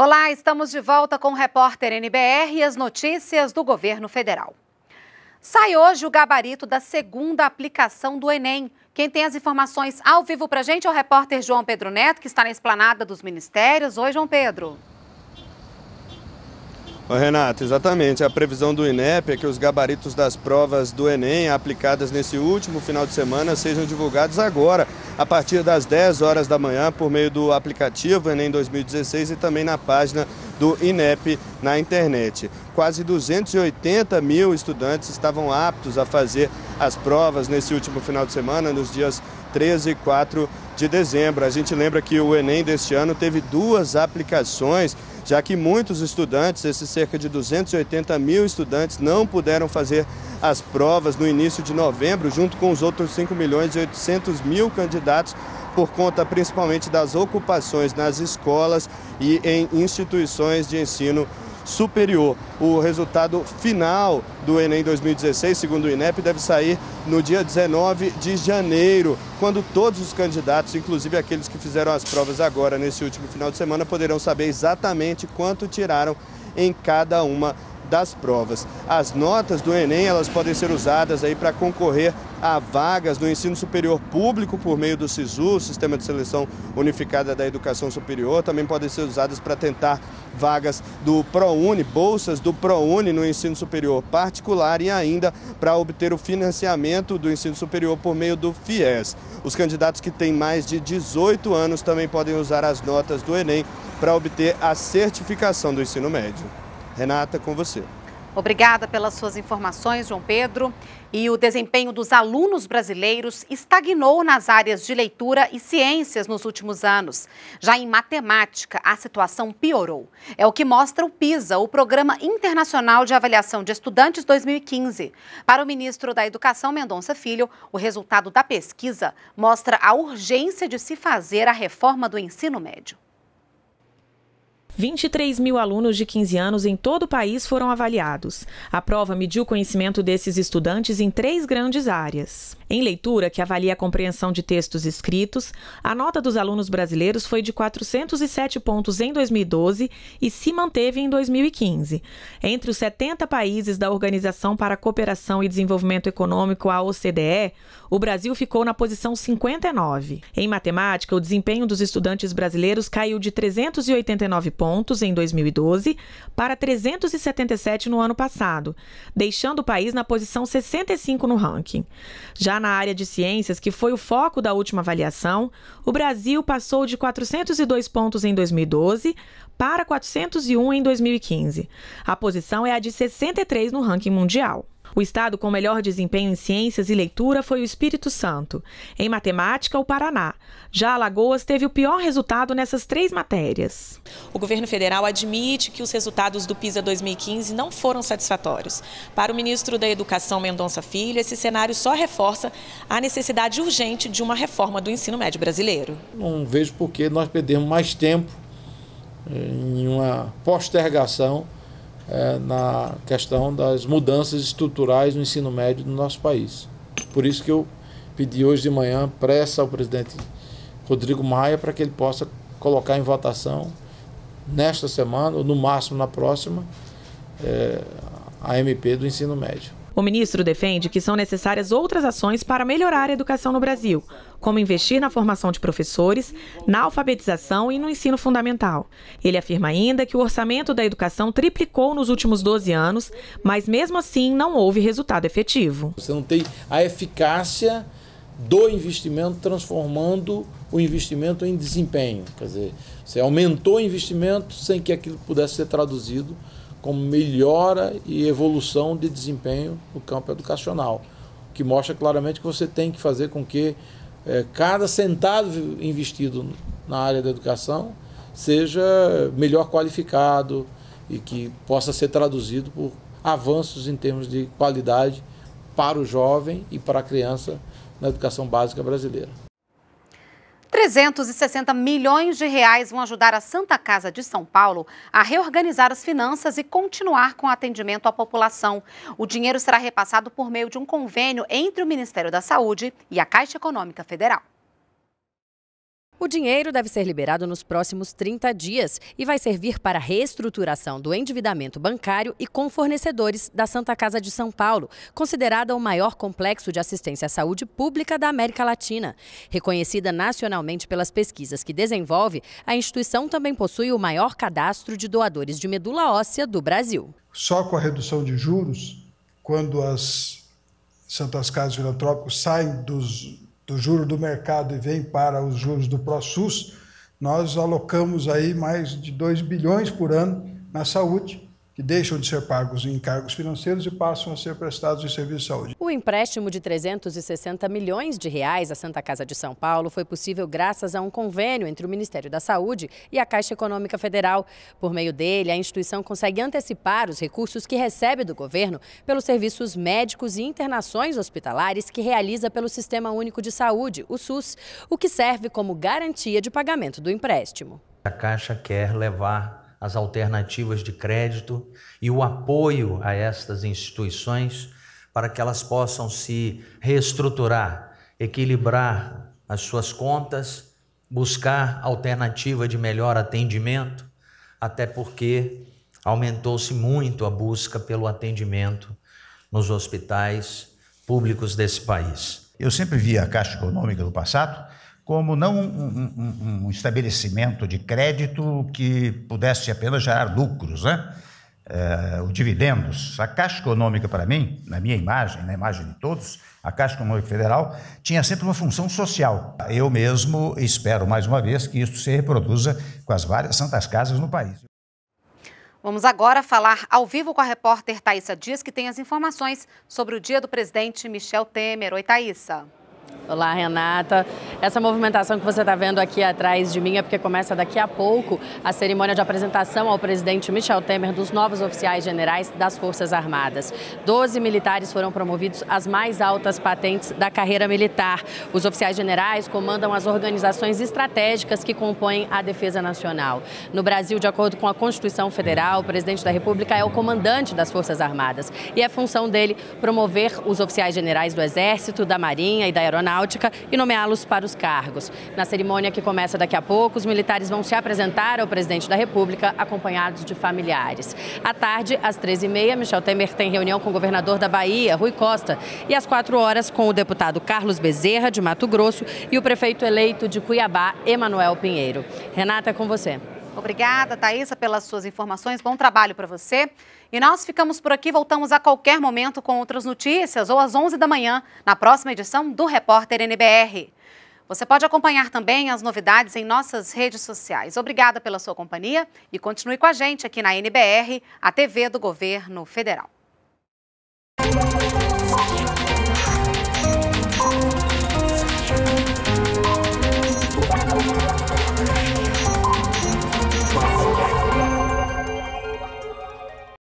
Olá, estamos de volta com o repórter NBR e as notícias do governo federal. Sai hoje o gabarito da segunda aplicação do Enem. Quem tem as informações ao vivo para a gente é o repórter João Pedro Neto, que está na esplanada dos ministérios. Oi, João Pedro. Renato, exatamente. A previsão do INEP é que os gabaritos das provas do Enem aplicadas nesse último final de semana sejam divulgados agora, a partir das 10 horas da manhã, por meio do aplicativo Enem 2016 e também na página do INEP na internet. Quase 280 mil estudantes estavam aptos a fazer as provas nesse último final de semana, nos dias 13 e 4 de dezembro. A gente lembra que o Enem deste ano teve duas aplicações já que muitos estudantes, esses cerca de 280 mil estudantes, não puderam fazer as provas no início de novembro, junto com os outros 5 milhões e 800 mil candidatos, por conta principalmente das ocupações nas escolas e em instituições de ensino superior. O resultado final do Enem 2016, segundo o INEP, deve sair no dia 19 de janeiro, quando todos os candidatos, inclusive aqueles que fizeram as provas agora, nesse último final de semana, poderão saber exatamente quanto tiraram em cada uma das provas. As notas do Enem, elas podem ser usadas aí para concorrer a vagas no ensino superior público por meio do SISU, Sistema de Seleção Unificada da Educação Superior, também podem ser usadas para tentar vagas do ProUni, bolsas do ProUni no ensino superior particular e ainda para obter o financiamento do ensino superior por meio do FIES. Os candidatos que têm mais de 18 anos também podem usar as notas do Enem para obter a certificação do ensino médio. Renata, com você. Obrigada pelas suas informações, João Pedro. E o desempenho dos alunos brasileiros estagnou nas áreas de leitura e ciências nos últimos anos. Já em matemática, a situação piorou. É o que mostra o PISA, o Programa Internacional de Avaliação de Estudantes 2015. Para o ministro da Educação, Mendonça Filho, o resultado da pesquisa mostra a urgência de se fazer a reforma do ensino médio. 23 mil alunos de 15 anos em todo o país foram avaliados. A prova mediu o conhecimento desses estudantes em três grandes áreas. Em leitura, que avalia a compreensão de textos escritos, a nota dos alunos brasileiros foi de 407 pontos em 2012 e se manteve em 2015. Entre os 70 países da Organização para a Cooperação e Desenvolvimento Econômico, a OCDE, o Brasil ficou na posição 59. Em matemática, o desempenho dos estudantes brasileiros caiu de 389 pontos pontos em 2012 para 377 no ano passado, deixando o país na posição 65 no ranking. Já na área de ciências, que foi o foco da última avaliação, o Brasil passou de 402 pontos em 2012 para 401 em 2015. A posição é a de 63 no ranking mundial. O estado com melhor desempenho em ciências e leitura foi o Espírito Santo. Em matemática, o Paraná. Já Alagoas teve o pior resultado nessas três matérias. O governo federal admite que os resultados do PISA 2015 não foram satisfatórios. Para o ministro da Educação, Mendonça Filho, esse cenário só reforça a necessidade urgente de uma reforma do ensino médio brasileiro. Não vejo por que nós perdemos mais tempo eh, em uma postergação é, na questão das mudanças estruturais no ensino médio do nosso país. Por isso que eu pedi hoje de manhã pressa ao presidente Rodrigo Maia para que ele possa colocar em votação nesta semana, ou no máximo na próxima, é, a MP do ensino médio. O ministro defende que são necessárias outras ações para melhorar a educação no Brasil, como investir na formação de professores, na alfabetização e no ensino fundamental. Ele afirma ainda que o orçamento da educação triplicou nos últimos 12 anos, mas mesmo assim não houve resultado efetivo. Você não tem a eficácia do investimento transformando o investimento em desempenho. Quer dizer, você aumentou o investimento sem que aquilo pudesse ser traduzido como melhora e evolução de desempenho no campo educacional, que mostra claramente que você tem que fazer com que é, cada centavo investido na área da educação seja melhor qualificado e que possa ser traduzido por avanços em termos de qualidade para o jovem e para a criança na educação básica brasileira. 360 milhões de reais vão ajudar a Santa Casa de São Paulo a reorganizar as finanças e continuar com atendimento à população. O dinheiro será repassado por meio de um convênio entre o Ministério da Saúde e a Caixa Econômica Federal. O dinheiro deve ser liberado nos próximos 30 dias e vai servir para a reestruturação do endividamento bancário e com fornecedores da Santa Casa de São Paulo, considerada o maior complexo de assistência à saúde pública da América Latina. Reconhecida nacionalmente pelas pesquisas que desenvolve, a instituição também possui o maior cadastro de doadores de medula óssea do Brasil. Só com a redução de juros, quando as Santas Casas filantrópicas saem dos do juro do mercado e vem para os juros do ProSUS, nós alocamos aí mais de 2 bilhões por ano na saúde, que deixam de ser pagos em encargos financeiros e passam a ser prestados em serviço de saúde. O empréstimo de 360 milhões de reais à Santa Casa de São Paulo foi possível graças a um convênio entre o Ministério da Saúde e a Caixa Econômica Federal. Por meio dele, a instituição consegue antecipar os recursos que recebe do governo pelos serviços médicos e internações hospitalares que realiza pelo Sistema Único de Saúde, o SUS, o que serve como garantia de pagamento do empréstimo. A Caixa quer levar as alternativas de crédito e o apoio a estas instituições para que elas possam se reestruturar, equilibrar as suas contas, buscar alternativa de melhor atendimento, até porque aumentou-se muito a busca pelo atendimento nos hospitais públicos desse país. Eu sempre vi a Caixa Econômica no passado como não um, um, um, estabelecimento de crédito que pudesse apenas gerar lucros, né? É, dividendos. A Caixa Econômica, para mim, na minha imagem, na imagem de todos, a Caixa Econômica Federal tinha sempre uma função social. Eu mesmo espero, mais uma vez, que isso se reproduza com as várias santas casas no país. Vamos agora falar ao vivo com a repórter Thaisa Dias, que tem as informações sobre o dia do presidente Michel Temer. Oi, Thaisa. Olá, Renata. Essa movimentação que você está vendo aqui atrás de mim é porque começa daqui a pouco a cerimônia de apresentação ao presidente Michel Temer dos novos oficiais generais das Forças Armadas. Doze militares foram promovidos às mais altas patentes da carreira militar. Os oficiais generais comandam as organizações estratégicas que compõem a Defesa Nacional. No Brasil, de acordo com a Constituição Federal, o presidente da República é o comandante das Forças Armadas e é função dele promover os oficiais generais do Exército, da Marinha e da Aeronáutica Aeronáutica e nomeá-los para os cargos. Na cerimônia que começa daqui a pouco, os militares vão se apresentar ao presidente da República, acompanhados de familiares. À tarde, às 13h30, Michel Temer tem reunião com o governador da Bahia, Rui Costa, e às 4 horas com o deputado Carlos Bezerra, de Mato Grosso, e o prefeito eleito de Cuiabá, Emanuel Pinheiro. Renata, é com você. Obrigada, Thaisa, pelas suas informações. Bom trabalho para você. E nós ficamos por aqui. Voltamos a qualquer momento com outras notícias ou às 11 da manhã, na próxima edição do Repórter NBR. Você pode acompanhar também as novidades em nossas redes sociais. Obrigada pela sua companhia e continue com a gente aqui na NBR, a TV do Governo Federal.